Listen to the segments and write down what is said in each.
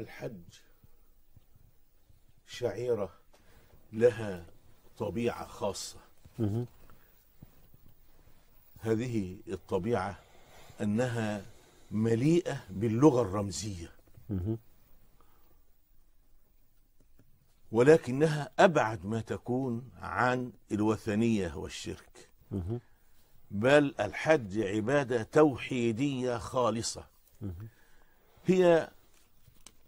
الحج شعيرة لها طبيعة خاصة هذه الطبيعة أنها مليئة باللغة الرمزية ولكنها أبعد ما تكون عن الوثنية والشرك بل الحج عبادة توحيدية خالصة هي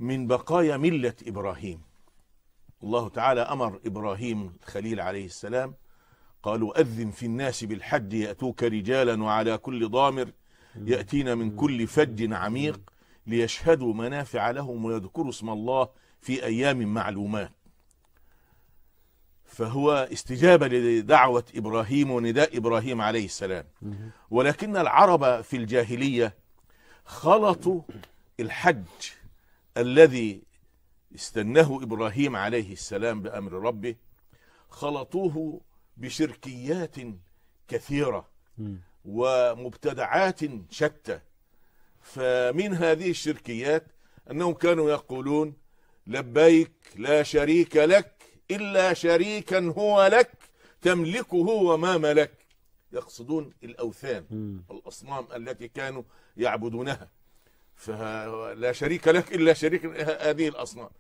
من بقايا ملة إبراهيم الله تعالى أمر إبراهيم الخليل عليه السلام قالوا أذن في الناس بالحج يأتوك رجالا وعلى كل ضامر يأتينا من كل فج عميق ليشهدوا منافع لهم ويذكروا اسم الله في أيام معلومات فهو استجابة لدعوة إبراهيم ونداء إبراهيم عليه السلام ولكن العرب في الجاهلية خلطوا الحج الذي استناه إبراهيم عليه السلام بأمر ربه خلطوه بشركيات كثيرة ومبتدعات شتى فمن هذه الشركيات أنهم كانوا يقولون لبيك لا شريك لك إلا شريكا هو لك تملكه وما ملك يقصدون الأوثان الأصنام التي كانوا يعبدونها فلا شريك لك الا شريك هذه الاصنام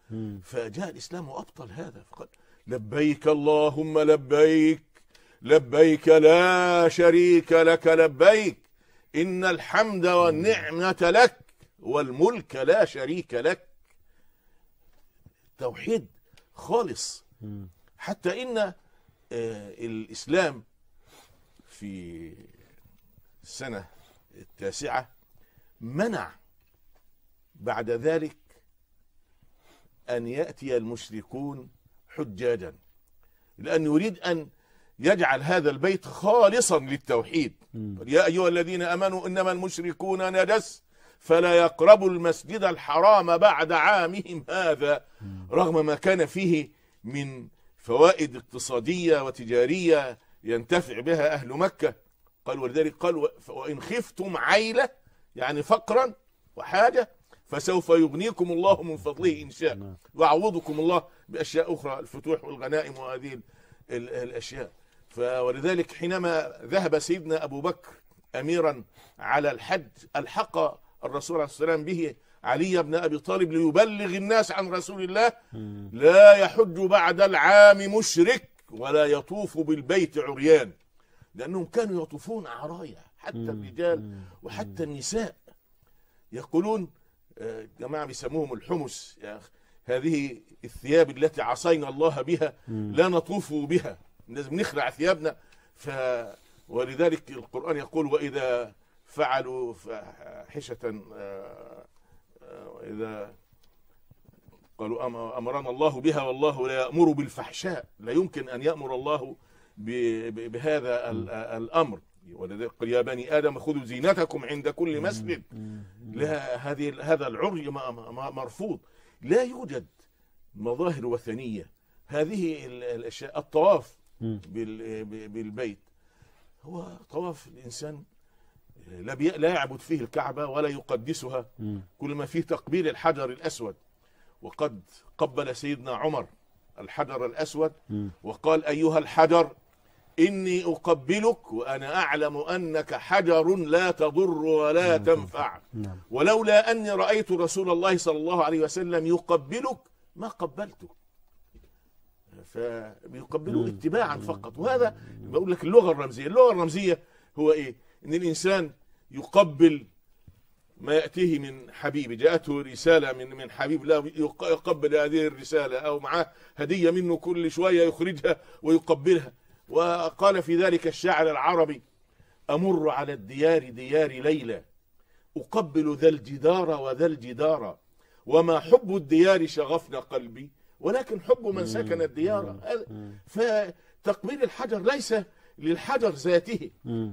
فجاء الاسلام وابطل هذا فقال لبيك اللهم لبيك لبيك لا شريك لك لبيك ان الحمد والنعمه لك والملك لا شريك لك توحيد خالص حتى ان آه، الاسلام في السنه التاسعه منع بعد ذلك أن يأتي المشركون حجاجا لأن يريد أن يجعل هذا البيت خالصا للتوحيد يا أيها الذين أمنوا إنما المشركون نجس فلا يقربوا المسجد الحرام بعد عامهم هذا رغم ما كان فيه من فوائد اقتصادية وتجارية ينتفع بها أهل مكة قال ولذلك قال وإن خفتم عيلة يعني فقرا وحاجة فسوف يغنيكم الله من فضله إن شاء نعم. ويعوضكم الله بأشياء أخرى الفتوح والغنائم وهذه الأشياء ولذلك حينما ذهب سيدنا أبو بكر أميرا على الحج الحق الرسول عليه السلام به علي بن أبي طالب ليبلغ الناس عن رسول الله لا يحج بعد العام مشرك ولا يطوف بالبيت عريان لأنهم كانوا يطوفون عرايا حتى الرجال وحتى النساء يقولون جماعة بيسموهم الحمس يا أخي هذه الثياب التي عصينا الله بها لا نطوف بها لازم نخلع ثيابنا ف ولذلك القرآن يقول وإذا فعلوا فاحشة وإذا آه، آه، قالوا أمرنا الله بها والله لا يأمر بالفحشاء لا يمكن أن يأمر الله بهذا الأمر ولذلك قل يا بني آدم خذوا زينتكم عند كل مسجد لا هذه هذا العري مرفوض لا يوجد مظاهر وثنيه هذه الاشياء الطواف بالبيت هو طواف الانسان آه، لا لا يعبد فيه الكعبه ولا يقدسها كل ما فيه تقبيل الحجر الاسود وقد قبل سيدنا عمر الحجر الاسود وقال ايها الحجر إني أقبلك وأنا أعلم أنك حجر لا تضر ولا نعم. تنفع نعم. ولولا أني رأيت رسول الله صلى الله عليه وسلم يقبلك ما قبلته فبيقبلوا نعم. اتباعا فقط وهذا بقول لك اللغة الرمزية اللغة الرمزية هو إيه إن الإنسان يقبل ما يأتيه من حبيب جاءته رسالة من من حبيب لا يقبل هذه الرسالة أو معاه هدية منه كل شوية يخرجها ويقبلها وقال في ذلك الشاعر العربي أمر على الديار ديار ليلى أقبل ذا الجدار وذا الجدار وما حب الديار شغفنا قلبي ولكن حب من سكن الديار فتقبيل الحجر ليس للحجر ذاته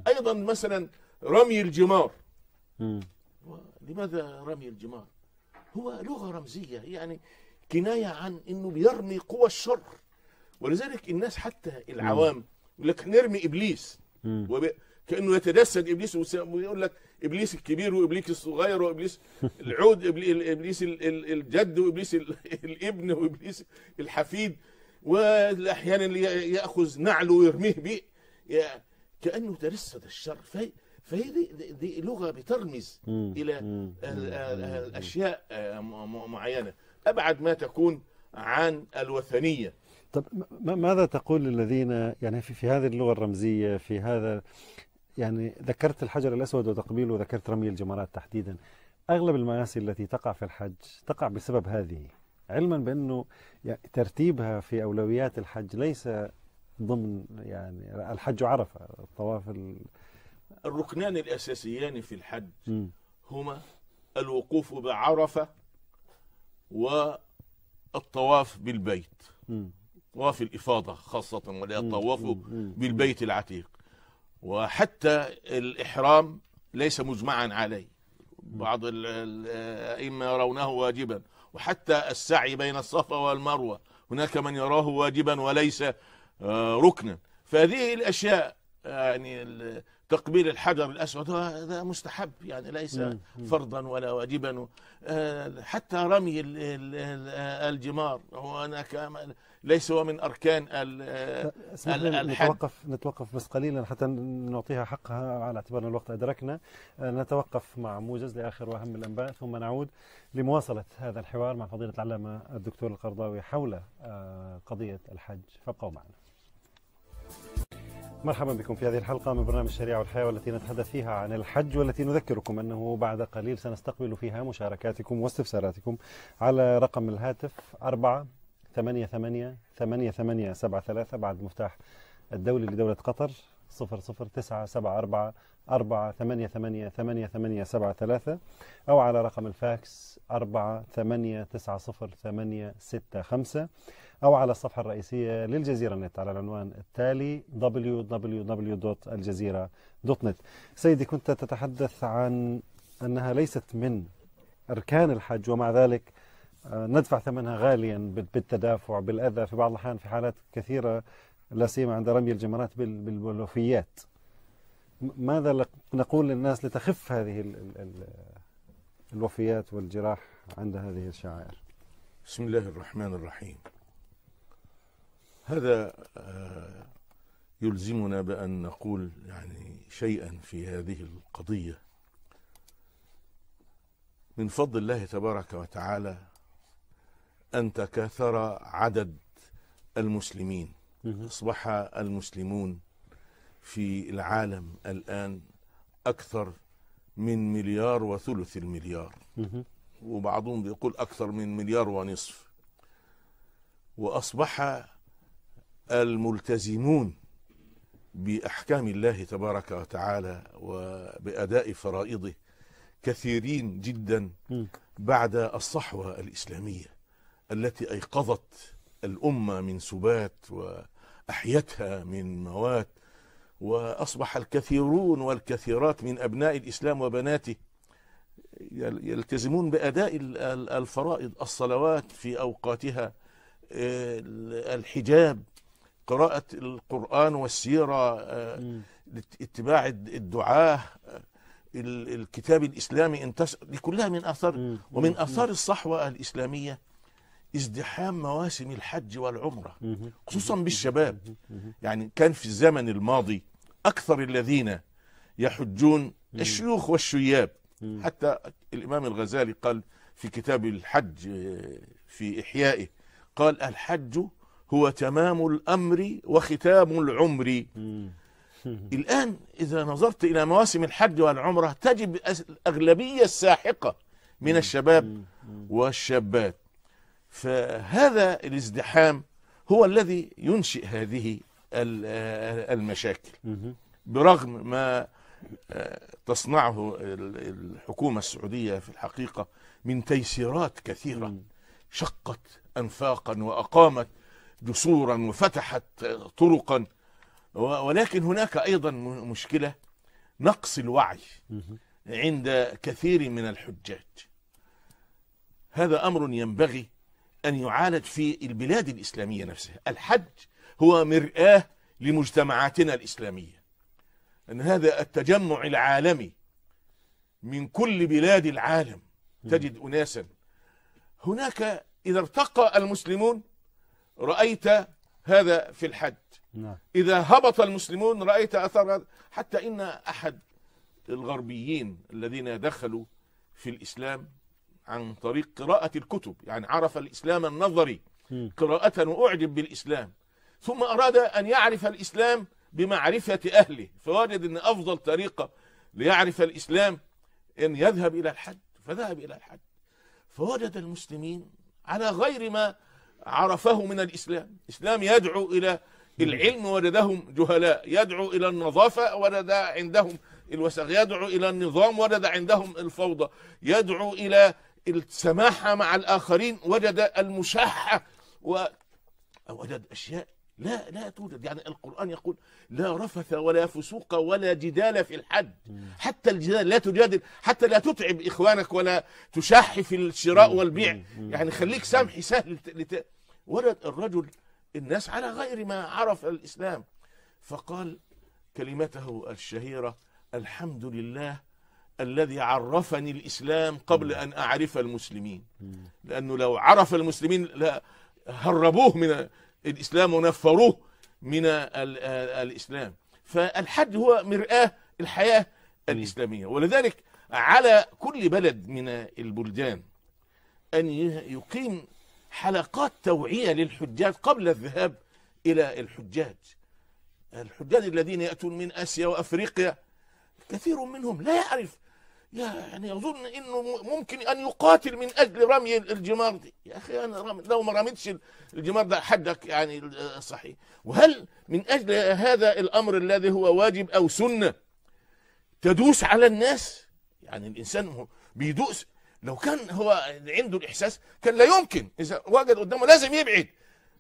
أيضا مثلا رمي الجمار لماذا رمي الجمار هو لغة رمزية يعني كناية عن أنه بيرمي قوى الشر ولذلك الناس حتى العوام يقول لك نرمي ابليس وب... كانه يتجسد ابليس ويقول لك ابليس الكبير وابليس الصغير وابليس العود ابليس الجد وابليس الابن وابليس الحفيد واحيانا ياخذ نعله ويرميه به كانه تجسد الشر فهي فهي دي, دي لغه بترمز الى اشياء آه، معينه ابعد ما تكون عن الوثنيه طب ماذا تقول للذين يعني في, في هذه اللغة الرمزية في هذا يعني ذكرت الحجر الأسود وتقبيله وذكرت رمي الجمرات تحديدا أغلب المآسي التي تقع في الحج تقع بسبب هذه علما بأنه يعني ترتيبها في أولويات الحج ليس ضمن يعني الحج عرفة الطواف ال... الركنان الأساسيان في الحج م. هما الوقوف بعرفة والطواف بالبيت م. طواف الإفاضة خاصة ولا بالبيت العتيق وحتى الإحرام ليس مجمعا عليه بعض الأئمة يرونه واجبا وحتى السعي بين الصفا والمروة هناك من يراه واجبا وليس آه، ركنا فهذه الأشياء يعني تقبيل الحجر الأسود هذا مستحب يعني ليس فرضا ولا واجبا آه، حتى رمي الجمار هناك ليس هو من أركان الحج نتوقف, نتوقف بس قليلا حتى نعطيها حقها على اعتبار الوقت أدركنا آه، نتوقف مع موجز لآخر وأهم الأنباء ثم نعود لمواصلة هذا الحوار مع فضيلة العلامة الدكتور القرضاوي حول آه، قضية الحج فابقوا معنا مرحبا بكم في هذه الحلقة من برنامج الشريعة والحياة والتي نتحدث فيها عن الحج والتي نذكركم أنه بعد قليل سنستقبل فيها مشاركاتكم واستفساراتكم على رقم الهاتف 4 ثمانية ثمانية ثمانية ثمانية سبعة ثلاثة بعد مفتاح الدولي لدولة قطر صفر صفر تسعة سبعة أربعة أربعة ثمانية ثمانية ثمانية ثمانية سبعة ثلاثة أو على رقم الفاكس أربعة ثمانية تسعة صفر ثمانية ستة خمسة أو على الصفحة الرئيسية للجزيرة نت على العنوان التالي www.aljazeera.net سيدي كنت تتحدث عن أنها ليست من أركان الحج ومع ذلك آه، ندفع ثمنها غاليا بالتدافع بالاذى في بعض الاحيان في حالات كثيره لا سيما عند رمي الجمرات بالبلوفيات ماذا نقول للناس لتخف هذه الوفيات والجراح عند هذه الشعائر بسم الله الرحمن الرحيم هذا آه، يلزمنا بأن نقول يعني شيئا في هذه القضية من فضل الله تبارك وتعالى أن تكاثر عدد المسلمين أصبح المسلمون في العالم الآن أكثر من مليار وثلث المليار وبعضهم بيقول أكثر من مليار ونصف وأصبح الملتزمون بأحكام الله تبارك وتعالى وبأداء فرائضه كثيرين جدا بعد الصحوة الإسلامية التي ايقظت الامه من سبات واحيتها من موات واصبح الكثيرون والكثيرات من ابناء الاسلام وبناته يلتزمون باداء الفرائض الصلوات في اوقاتها آه، الحجاب قراءه القران والسيره آه، اتباع الدعاه الكتاب الاسلامي ان دي كلها من اثار ومن اثار الصحوه الاسلاميه ازدحام مواسم الحج والعمرة خصوصا بالشباب يعني كان في الزمن الماضي أكثر الذين يحجون الشيوخ والشياب حتى الإمام الغزالي قال في كتاب الحج آه، في إحيائه قال الحج هو تمام الأمر وختام العمر الآن إذا نظرت إلى مواسم الحج والعمرة تجد الأغلبية الساحقة من الشباب والشابات فهذا الازدحام هو الذي ينشئ هذه المشاكل برغم ما آه، تصنعه الحكومة السعودية في الحقيقة من تيسيرات كثيرة شقت أنفاقا وأقامت جسورا وفتحت آه، طرقا ولكن هناك أيضا مشكلة نقص الوعي عند كثير من الحجاج هذا أمر ينبغي أن يعالج في البلاد الإسلامية نفسها الحج هو مرآة لمجتمعاتنا الإسلامية أن هذا التجمع العالمي من كل بلاد العالم تجد أناسا هناك إذا ارتقى المسلمون رأيت هذا في الحج نعم. إذا هبط المسلمون رأيت أثر حتى إن أحد الغربيين الذين دخلوا في الإسلام عن طريق قراءة الكتب يعني عرف الإسلام النظري قراءة وأعجب بالإسلام ثم أراد أن يعرف الإسلام بمعرفة أهله فوجد أن أفضل طريقة ليعرف الإسلام أن يذهب إلى الحج فذهب إلى الحج فوجد المسلمين على غير ما عرفه من الإسلام إسلام يدعو إلى العلم وجدهم جهلاء يدعو إلى النظافة وجد عندهم الوسخ يدعو إلى النظام وجد عندهم الفوضى يدعو إلى السماحة مع الآخرين وجد المشاحة ووجد أشياء لا لا توجد يعني القرآن يقول لا رفث ولا فسوق ولا جدال في الحد حتى الجدال لا تجادل حتى لا تتعب إخوانك ولا تشاح في الشراء والبيع يعني خليك سامح سهل لت... ولد الرجل الناس على غير ما عرف الإسلام فقال كلمته الشهيرة الحمد لله الذي عرفني الإسلام قبل أن أعرف المسلمين لأنه لو عرف المسلمين لا هربوه من الإسلام ونفروه من الإسلام فالحج هو مرآة الحياة الإسلامية ولذلك على كل بلد من البلدان أن يقيم حلقات توعية للحجاج قبل الذهاب إلى الحجاج الحجاج الذين يأتون من آسيا وأفريقيا كثير منهم لا يعرف لا يعني يظن انه ممكن ان يقاتل من اجل رمي الجمار دي يا اخي انا رمي لو ما رميتش الجمار ده حدك يعني صحيح وهل من اجل هذا الامر الذي هو واجب او سنه تدوس على الناس يعني الانسان بيدوس لو كان هو عنده الاحساس كان لا يمكن اذا وجد قدامه لازم يبعد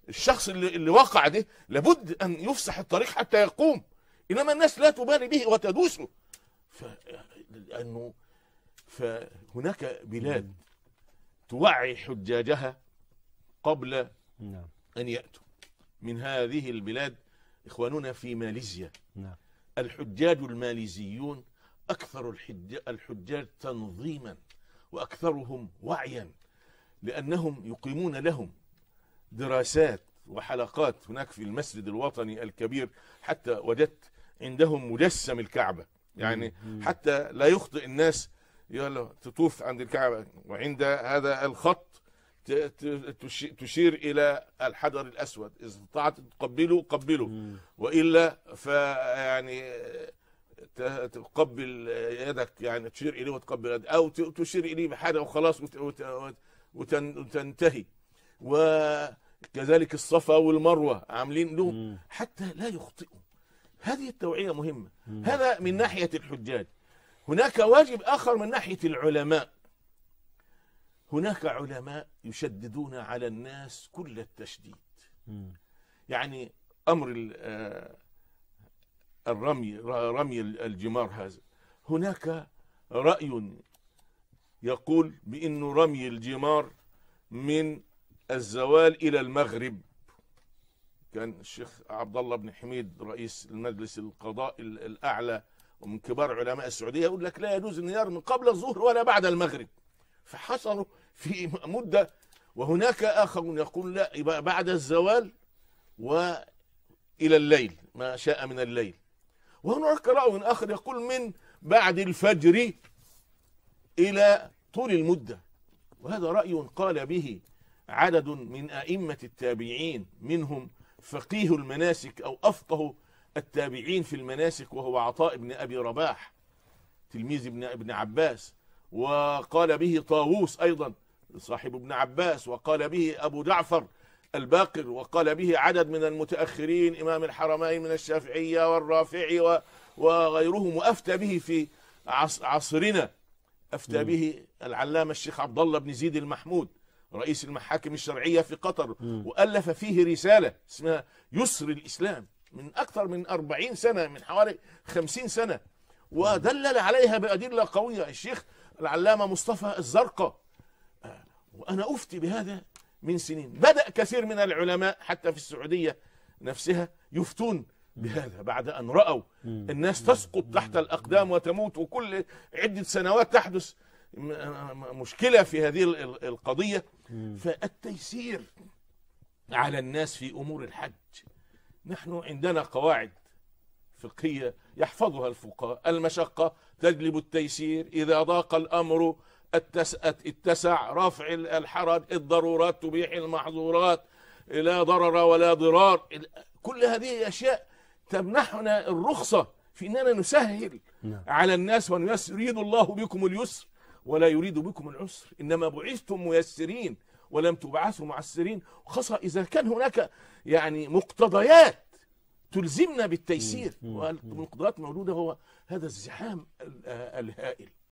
الشخص اللي, اللي وقع ده لابد ان يفسح الطريق حتى يقوم انما الناس لا تبالي به وتدوسه لأنه فهناك بلاد توعي حجاجها قبل نعم. أن يأتوا من هذه البلاد إخواننا في ماليزيا نعم. الحجاج الماليزيون أكثر الحجاج تنظيما وأكثرهم وعيا لأنهم يقيمون لهم دراسات وحلقات هناك في المسجد الوطني الكبير حتى وجدت عندهم مجسم الكعبة يعني حتى لا يخطئ الناس يلا تطوف عند الكعبة وعند هذا الخط تشير إلى الحجر الأسود إذا استطعت تقبله قبله وإلا فيعني تقبل يدك يعني تشير إليه وتقبل يدك أو تشير إليه بحاجة وخلاص وتنتهي وكذلك الصفا والمروة عاملين لهم حتى لا يخطئوا هذه التوعية مهمة هذا من ناحية الحجاج هناك واجب آخر من ناحية العلماء هناك علماء يشددون على الناس كل التشديد يعني أمر آه، الرمي رمي الجمار هذا هناك رأي يقول بأن رمي الجمار من الزوال إلى المغرب كان الشيخ عبد الله بن حميد رئيس المجلس القضاء الاعلى ومن كبار علماء السعوديه يقول لك لا يجوز ان من قبل الظهر ولا بعد المغرب فحصلوا في مده وهناك اخر يقول لا يبقى بعد الزوال والى الليل ما شاء من الليل وهناك راي اخر يقول من بعد الفجر الى طول المده وهذا راي قال به عدد من ائمه التابعين منهم فقيه المناسك أو أفقه التابعين في المناسك وهو عطاء بن أبي رباح تلميذ ابن, ابن عباس وقال به طاووس أيضا صاحب ابن عباس وقال به أبو جعفر الباقر وقال به عدد من المتأخرين إمام الحرمين من الشافعية والرافعي وغيرهم وأفتى به في عصرنا أفتى به العلامة الشيخ عبد الله بن زيد المحمود رئيس المحاكم الشرعية في قطر وألف فيه رسالة اسمها يسر الإسلام من أكثر من 40 سنة من حوالي 50 سنة ودلل عليها بأدلة قوية الشيخ العلامة مصطفى الزرقة آه، وأنا أفتي بهذا من سنين بدأ كثير من العلماء حتى في السعودية نفسها يفتون بهذا بعد أن رأوا الناس تسقط تحت الأقدام وتموت وكل عدة سنوات تحدث آه، مشكلة في هذه القضية فالتيسير على الناس في امور الحج نحن عندنا قواعد فقهيه يحفظها الفقهاء المشقه تجلب التيسير اذا ضاق الامر اتسع رفع الحرج الضرورات تبيح المحظورات لا ضرر ولا ضرار كل هذه اشياء تمنحنا الرخصه في اننا نسهل نعم. على الناس يريد الله بكم اليسر ولا يريد بكم العسر إنما بعثتم ميسرين ولم تبعثوا معسرين خاصة إذا كان هناك يعني مقتضيات تلزمنا بالتيسير والمقتضيات موجودة هو هذا الزحام آه، الهائل